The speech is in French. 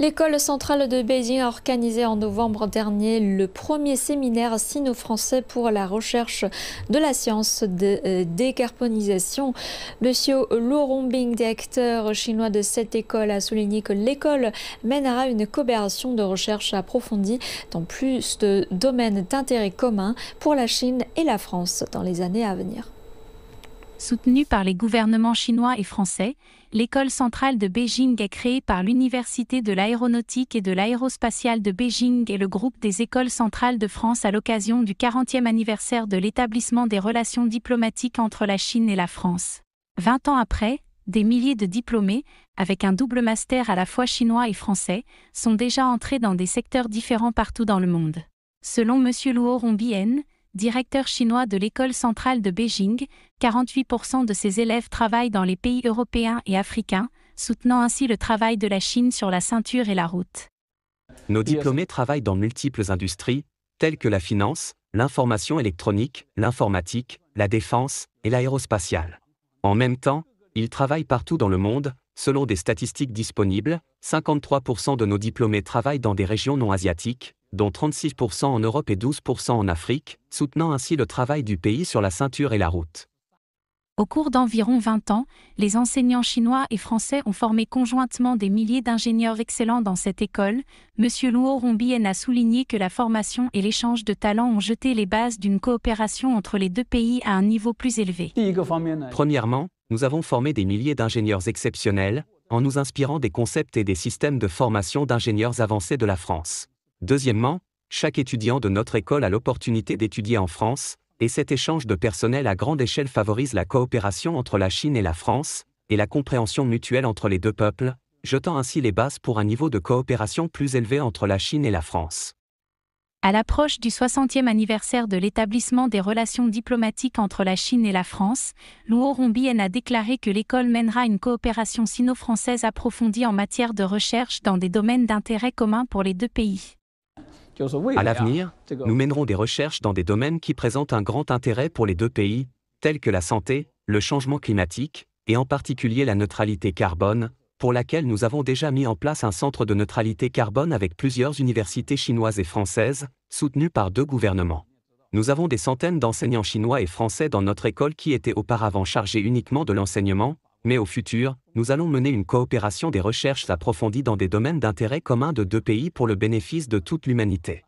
L'école centrale de Beijing a organisé en novembre dernier le premier séminaire sino-français pour la recherche de la science de euh, décarbonisation. Monsieur Laurent Rongbing, directeur chinois de cette école, a souligné que l'école mènera une coopération de recherche approfondie dans plus de domaines d'intérêt commun pour la Chine et la France dans les années à venir. Soutenue par les gouvernements chinois et français, l'école centrale de Beijing est créée par l'Université de l'aéronautique et de l'aérospatiale de Beijing et le groupe des écoles centrales de France à l'occasion du 40e anniversaire de l'établissement des relations diplomatiques entre la Chine et la France. Vingt ans après, des milliers de diplômés, avec un double master à la fois chinois et français, sont déjà entrés dans des secteurs différents partout dans le monde. Selon M. Luo Rombien, directeur chinois de l'école centrale de Beijing, 48% de ses élèves travaillent dans les pays européens et africains, soutenant ainsi le travail de la Chine sur la ceinture et la route. Nos diplômés travaillent dans multiples industries, telles que la finance, l'information électronique, l'informatique, la défense et l'aérospatiale. En même temps, ils travaillent partout dans le monde, selon des statistiques disponibles, 53% de nos diplômés travaillent dans des régions non asiatiques, dont 36% en Europe et 12% en Afrique, soutenant ainsi le travail du pays sur la ceinture et la route. Au cours d'environ 20 ans, les enseignants chinois et français ont formé conjointement des milliers d'ingénieurs excellents dans cette école. M. Luo Rombien a souligné que la formation et l'échange de talents ont jeté les bases d'une coopération entre les deux pays à un niveau plus élevé. Premièrement, nous avons formé des milliers d'ingénieurs exceptionnels, en nous inspirant des concepts et des systèmes de formation d'ingénieurs avancés de la France. Deuxièmement, chaque étudiant de notre école a l'opportunité d'étudier en France, et cet échange de personnel à grande échelle favorise la coopération entre la Chine et la France, et la compréhension mutuelle entre les deux peuples, jetant ainsi les bases pour un niveau de coopération plus élevé entre la Chine et la France. À l'approche du 60e anniversaire de l'établissement des relations diplomatiques entre la Chine et la France, Luo bien a déclaré que l'école mènera une coopération sino-française approfondie en matière de recherche dans des domaines d'intérêt commun pour les deux pays. À l'avenir, nous mènerons des recherches dans des domaines qui présentent un grand intérêt pour les deux pays, tels que la santé, le changement climatique, et en particulier la neutralité carbone, pour laquelle nous avons déjà mis en place un centre de neutralité carbone avec plusieurs universités chinoises et françaises, soutenues par deux gouvernements. Nous avons des centaines d'enseignants chinois et français dans notre école qui étaient auparavant chargés uniquement de l'enseignement, mais au futur, nous allons mener une coopération des recherches approfondies dans des domaines d'intérêt commun de deux pays pour le bénéfice de toute l'humanité.